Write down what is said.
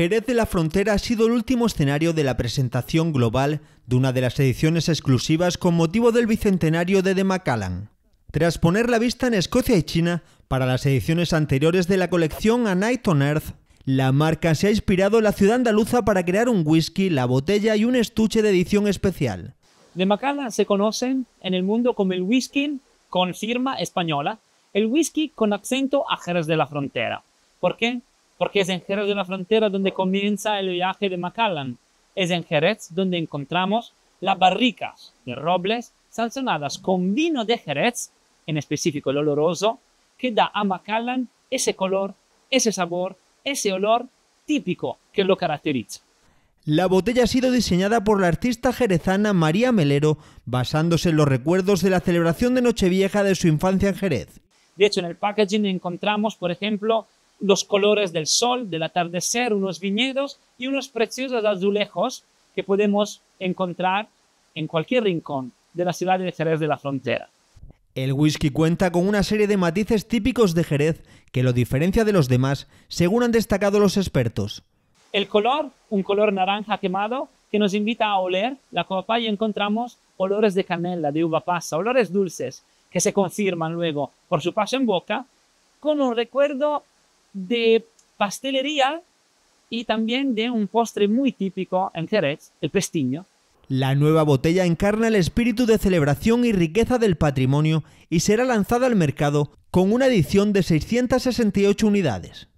Jerez de la Frontera ha sido el último escenario de la presentación global de una de las ediciones exclusivas con motivo del bicentenario de The Macallan. Tras poner la vista en Escocia y China para las ediciones anteriores de la colección A Night on Earth, la marca se ha inspirado en la ciudad andaluza para crear un whisky, la botella y un estuche de edición especial. De Macallan se conocen en el mundo como el whisky con firma española, el whisky con acento a Jerez de la Frontera. ¿Por qué? porque es en Jerez de la Frontera donde comienza el viaje de Macallan. Es en Jerez donde encontramos las barricas de robles sazonadas con vino de Jerez, en específico el oloroso, que da a Macallan ese color, ese sabor, ese olor típico que lo caracteriza. La botella ha sido diseñada por la artista jerezana María Melero, basándose en los recuerdos de la celebración de Nochevieja de su infancia en Jerez. De hecho, en el packaging encontramos, por ejemplo, los colores del sol, del atardecer, unos viñedos y unos preciosos azulejos que podemos encontrar en cualquier rincón de la ciudad de Jerez de la Frontera. El whisky cuenta con una serie de matices típicos de Jerez que lo diferencia de los demás, según han destacado los expertos. El color, un color naranja quemado, que nos invita a oler la copa y encontramos olores de canela, de uva pasa, olores dulces, que se confirman luego por su paso en boca, con un recuerdo de pastelería y también de un postre muy típico en Jerez, el pestiño. La nueva botella encarna el espíritu de celebración y riqueza del patrimonio y será lanzada al mercado con una edición de 668 unidades.